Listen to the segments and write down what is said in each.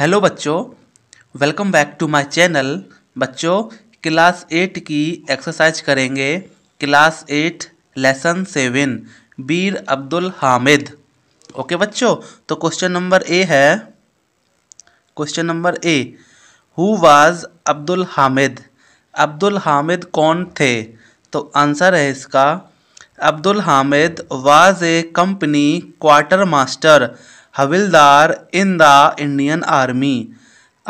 hello बच्चों welcome back to my channel बच्चों class eight की एक्सरसाइज करेंगे class eight lesson seven Bir Abdul Hamid okay बच्चों तो क्वेश्चन नंबर ए है question number A who was Abdul Hamid Abdul Hamid कौन थे तो आंसर है इसका Abdul Hamid was a company quartermaster havildar in the Indian army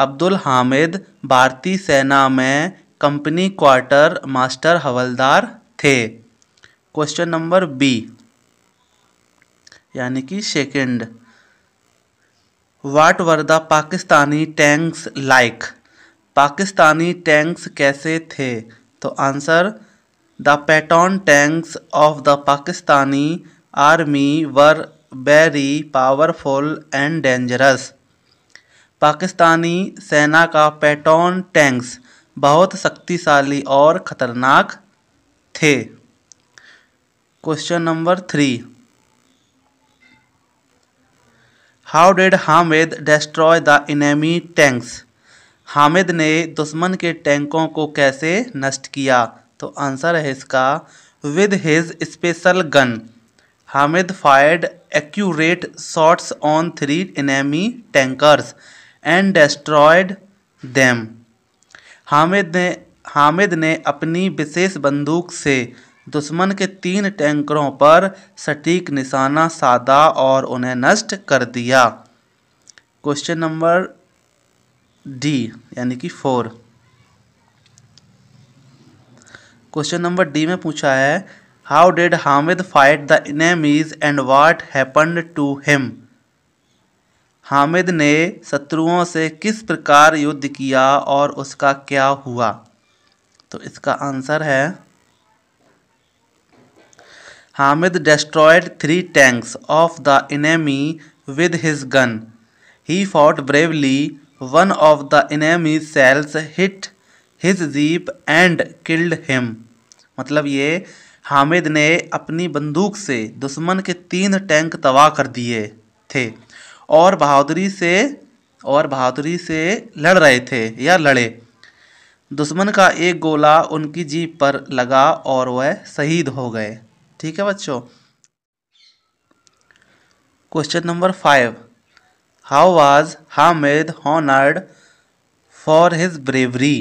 Abdul Hamid भारतीय सेना में कंपनी क्वार्टर मास्टर हवलदार थे क्वेश्चन नंबर बी यानी कि second what were the Pakistani tanks like Pakistani tanks कैसे थे तो answer the Patton tanks of the Pakistani army were very powerful and dangerous Pakistani सेना का पैटॉन टैंक्स बहुत शक्तिशाली और खतरनाक थे question number three how did Hamid destroy the enemy tanks Hamid ने दुश्मन के टैंकों को कैसे नष्ट किया तो आंसर है इसका with his special gun Hamid fired accurate shots on three enemy tankers and destroyed them Hamid ने हामिद ने अपनी विशेष बंदूक से दुश्मन के तीन टैंकरों पर सटीक निशाना साधा और उन्हें नष्ट कर दिया क्वेश्चन नंबर डी यानी कि फोर क्वेश्चन नंबर डी में पूछा है how did Hamid fight the enemies and what happened to him Hamid ने शत्रुओं से किस प्रकार युद्ध किया और उसका क्या हुआ तो इसका आंसर है Hamid destroyed three tanks of the enemy with his gun he fought bravely one of the enemy shells hit his jeep and killed him मतलब ये हामिद ने अपनी बंदूक से दुश्मन के तीन टैंक तबाह कर दिए थे और बहादुरी से और बहादुरी से लड़ रहे थे या लड़े दुश्मन का एक गोला उनकी जीप पर लगा और वह शहीद हो गए ठीक है बच्चों question number five how was Hamid honoured for his bravery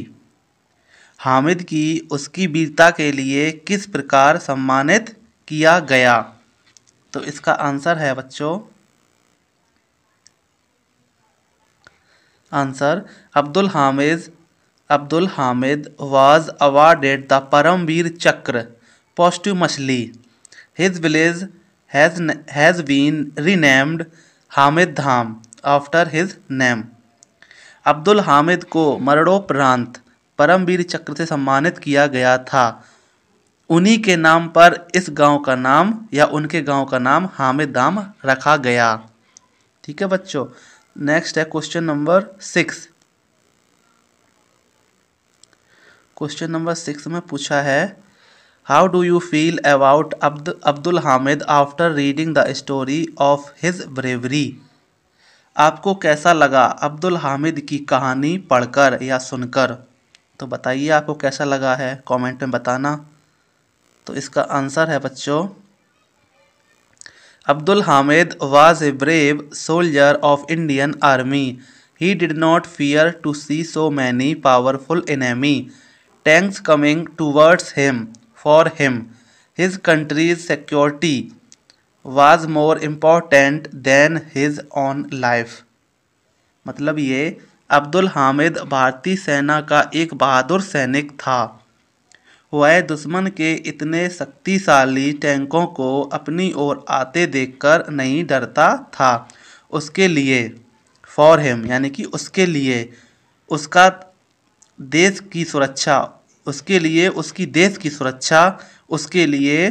Hamid की उसकी वीरता के लिए किस प्रकार सम्मानित किया गया तो इसका आंसर है बच्चों answer Abdul Hamid Abdul Hamid was awarded the Paramvir Chakra posthumously his village has has been renamed Hamid Dham after his name Abdul Hamid को मरणोपरांत परमवीर चक्र से सम्मानित किया गया था उन्हीं के नाम पर इस गांव का नाम या उनके गांव का नाम दाम रखा गया ठीक है बच्चों नेक्स्ट है question number six question number six में पूछा है how do you feel about Abdul Hamid after reading the story of his bravery आपको कैसा लगा अब्दुल हामिद की कहानी पढ़कर या सुनकर तो बताइए आपको कैसा लगा है कमेंट में बताना तो इसका आंसर है बच्चों Abdul Hamid was a brave soldier of Indian army he did not fear to see so many powerful enemy tanks coming towards him for him his country's security was more important than his own life मतलब ये अब्दुल हामिद भारतीय सेना का एक बहादुर सैनिक था वह दुश्मन के इतने शक्तिशाली टैंकों को अपनी ओर आते देखकर नहीं डरता था उसके लिए फॉर हिम यानी कि उसके लिए उसका देश की सुरक्षा उसके लिए उसकी देश की सुरक्षा उसके लिए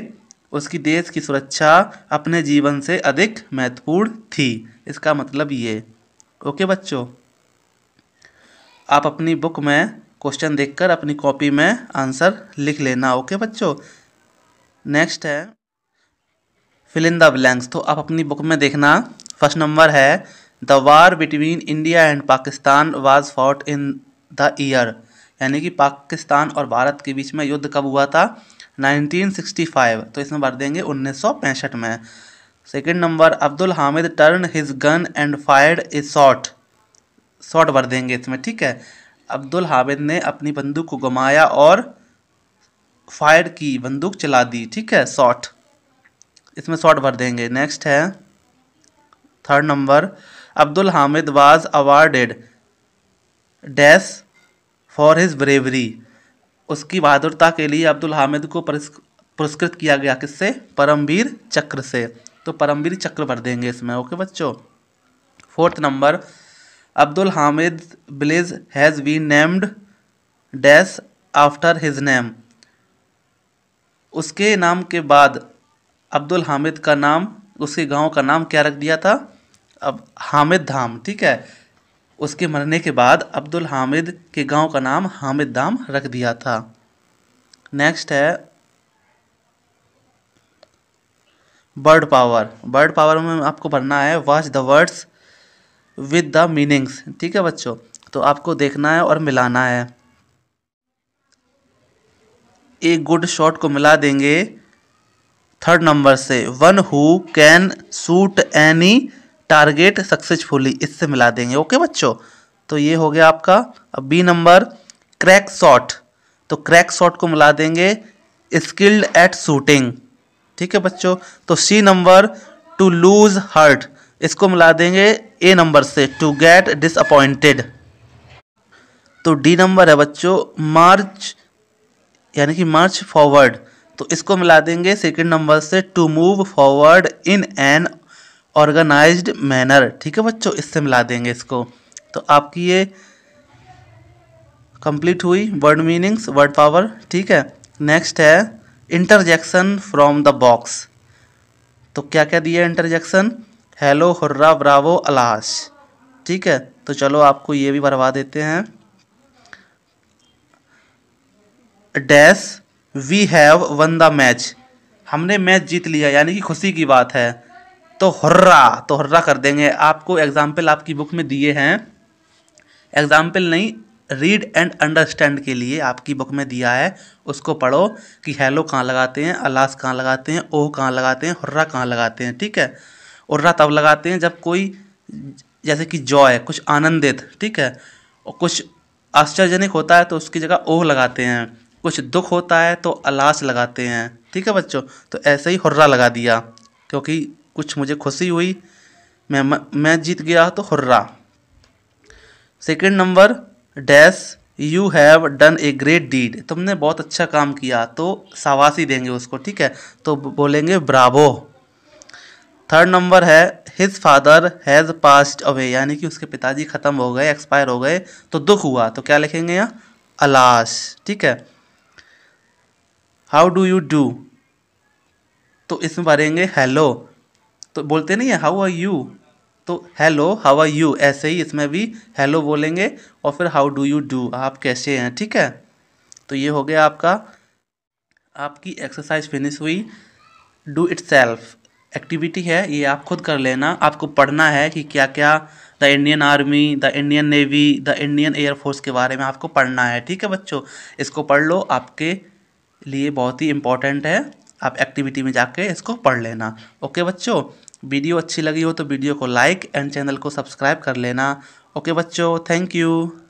उसकी देश की सुरक्षा अपने जीवन से अधिक महत्वपूर्ण थी इसका मतलब ये ओके बच्चों आप अपनी बुक में क्वेश्चन देखकर अपनी कॉपी में आंसर लिख लेना ओके बच्चों नेक्स्ट है फिल इन द ब्लैंक्स तो आप अपनी बुक में देखना फर्स्ट नंबर है the war between India and Pakistan was fought in the year यानी कि पाकिस्तान और भारत के बीच में युद्ध कब हुआ था 1965 तो इसमें भर देंगे उन्नीस में second number Abdul Hamid turn his gun and fire a shot shot भर देंगे इसमें ठीक है अब्दुल हामिद ने अपनी बंदूक को घुमाया और फायर की बंदूक चला दी ठीक है शॉट इसमें शॉट भर देंगे नेक्स्ट है third number Abdul Hamid was awarded dash for his bravery उसकी बहादुरता के लिए अब्दुल हामिद को पुरस्कृत किया गया किससे परमवीर चक्र से तो परमवीर चक्र भर देंगे इसमें ओके बच्चों fourth number Abdul Hamid village has be named dash after his name उसके नाम के बाद अब्दुल हामिद का नाम उसके गांव का नाम क्या रख दिया था अब हामिद धाम ठीक है उसके मरने के बाद अब्दुल हामिद के गांव का नाम हामिद धाम रख दिया था नेक्स्ट है बर्ड पावर बर्ड पावर में आपको भरना है watch the words with the meanings ठीक है बच्चों तो आपको देखना है और मिलाना है एक गुड शॉट को मिला देंगे थर्ड नंबर से one who can shoot any target successfully इससे मिला देंगे ओके बच्चों तो ये हो गया आपका अब बी नंबर क्रैक शॉट तो क्रैक शॉट को मिला देंगे स्किल्ड एट शूटिंग ठीक है बच्चों तो C number to lose heart इसको मिला देंगे ए नंबर से टू गेट डिसअपॉइंटेड तो डी नंबर है बच्चों मार्च यानी कि मार्च फॉरवर्ड तो इसको मिला देंगे सेकंड नंबर से to move forward in an organised manner ठीक है बच्चों इससे मिला देंगे इसको तो आपकी ये कंप्लीट हुई वर्ड मीनिंग्स वर्ड पावर ठीक है नेक्स्ट है इंटरजेक्शन फ्रॉम द बॉक्स तो क्या क्या दिया interjection hello hurrah bravo alas ठीक है तो चलो आपको ये भी भरवा देते हैं dash we have won the match हमने मैच जीत लिया यानी कि खुशी की बात है तो हुर्रा तो हुर्रा कर देंगे आपको एग्जाम्पल आपकी बुक में दिए हैं एग्जाम्पल नहीं रीड एंड अंडरस्टैंड के लिए आपकी बुक में दिया है उसको पढ़ो कि हेलो कहाँ लगाते हैं अलास कहाँ लगाते हैं ओह कहाँ लगाते हैं हुर्रा कहाँ लगाते हैं ठीक है और रा तब लगाते हैं जब कोई जैसे कि जॉय कुछ आनंदित ठीक है और कुछ आश्चर्यजनक होता है तो उसकी जगह ओह लगाते हैं कुछ दुख होता है तो अलाश लगाते हैं ठीक है बच्चों तो ऐसे ही हुर्रा लगा दिया क्योंकि कुछ मुझे खुशी हुई मैं मैं जीत गया तो hurrah second number dash you have done a great deed तुमने बहुत अच्छा काम किया तो शाबाशी देंगे उसको ठीक है तो बोलेंगे ब्रावो थर्ड नंबर है his father has passed away यानी कि उसके पिताजी ख़त्म हो गए एक्सपायर हो गए तो दुख हुआ तो क्या लिखेंगे यहाँ अलाश ठीक है हाउ डू यू डू तो इसमें भरेंगे हेलो तो बोलते नहीं है हाउ आर यू तो हेलो हाउ आर यू ऐसे ही इसमें भी हेलो बोलेंगे और फिर हाउ डू यू डू आप कैसे हैं ठीक है तो ये हो गया आपका आपकी एक्सरसाइज फिनिश हुई डू इट सेल्फ एक्टिविटी है ये आप खुद कर लेना आपको पढ़ना है कि क्या क्या the Indian army the Indian navy the Indian air force के बारे में आपको पढ़ना है ठीक है बच्चों इसको पढ़ लो आपके लिए बहुत ही इम्पोर्टेंट है आप एक्टिविटी में जाके इसको पढ़ लेना ओके बच्चों वीडियो अच्छी लगी हो तो वीडियो को लाइक एंड चैनल को सब्सक्राइब कर लेना ओके बच्चों थैंक यू